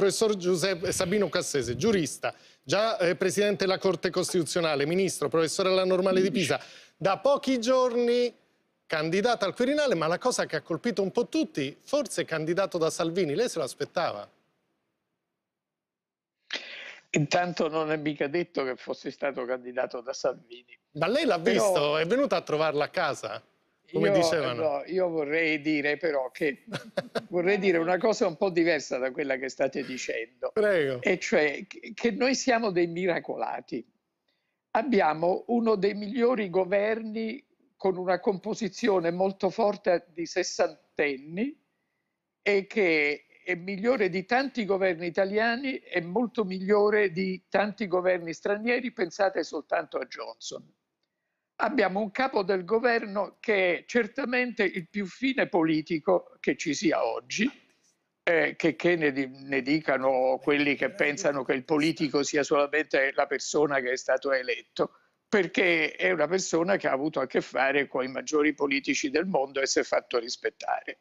professor Giuseppe Sabino Cassese, giurista, già eh, presidente della Corte Costituzionale, ministro, professore alla Normale di Pisa, da pochi giorni candidato al Quirinale, ma la cosa che ha colpito un po' tutti, forse candidato da Salvini, lei se lo aspettava? Intanto non è mica detto che fosse stato candidato da Salvini. Ma lei l'ha Però... visto? È venuta a trovarla a casa? come io, dicevano. No, io vorrei dire però che vorrei dire una cosa un po' diversa da quella che state dicendo. Prego. E cioè che noi siamo dei miracolati. Abbiamo uno dei migliori governi con una composizione molto forte di sessantenni e che è migliore di tanti governi italiani e molto migliore di tanti governi stranieri, pensate soltanto a Johnson abbiamo un capo del governo che è certamente il più fine politico che ci sia oggi, eh, che, che ne, ne, dicano quelli che pensano che il politico sia solamente la persona che è stato eletto, perché è una persona che ha avuto a che fare con i maggiori politici del mondo e si è fatto rispettare.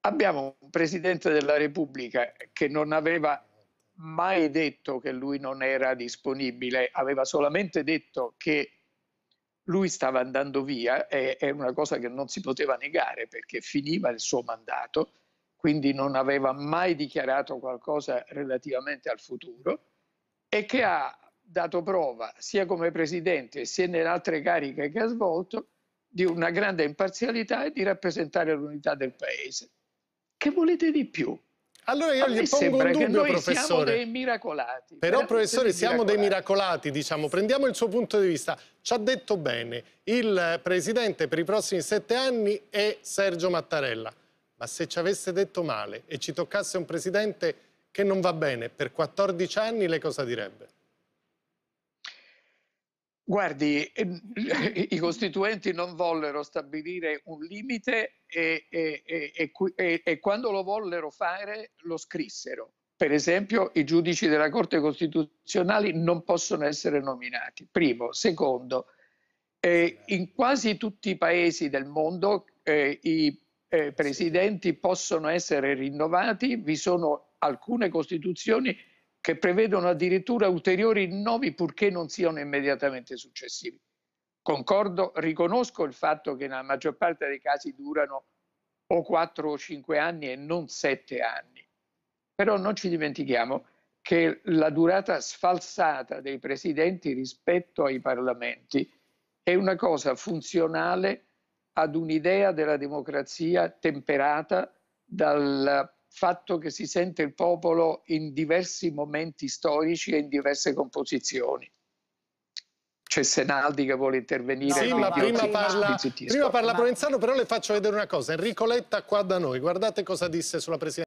Abbiamo un Presidente della Repubblica che non aveva mai detto che lui non era disponibile, aveva solamente detto che lui stava andando via, è, è una cosa che non si poteva negare perché finiva il suo mandato, quindi non aveva mai dichiarato qualcosa relativamente al futuro e che ha dato prova, sia come presidente sia nelle altre cariche che ha svolto, di una grande imparzialità e di rappresentare l'unità del paese. Che volete di più? Allora io gli pongo un dubbio, noi professore. Siamo dei miracolati. Però, professore, siamo miracolati. dei miracolati, diciamo. Prendiamo il suo punto di vista. Ci ha detto bene, il presidente per i prossimi sette anni è Sergio Mattarella. Ma se ci avesse detto male e ci toccasse un presidente che non va bene, per 14 anni lei cosa direbbe? Guardi, ehm, i costituenti non vollero stabilire un limite e, e, e, e, quando lo vollero fare lo scrissero. Per esempio, i giudici della Corte Costituzionale non possono essere nominati, primo. Secondo, eh, in quasi tutti i paesi del mondo eh, i eh, presidenti possono essere rinnovati, vi sono alcune costituzioni che prevedono addirittura ulteriori rinnovi purché non siano immediatamente successivi. Concordo, riconosco il fatto che nella maggior parte dei casi durano o 4 o 5 anni e non 7 anni, però non ci dimentichiamo che la durata sfalsata dei presidenti rispetto ai parlamenti è una cosa funzionale ad un'idea della democrazia temperata dal fatto che si sente il popolo in diversi momenti storici e in diverse composizioni. C'è Senaldi che vuole intervenire. Sì, ma prima, oggi, parla, prima parla Provenzano, però le faccio vedere una cosa. Enrico Letta qua da noi, guardate cosa disse sulla presidenza.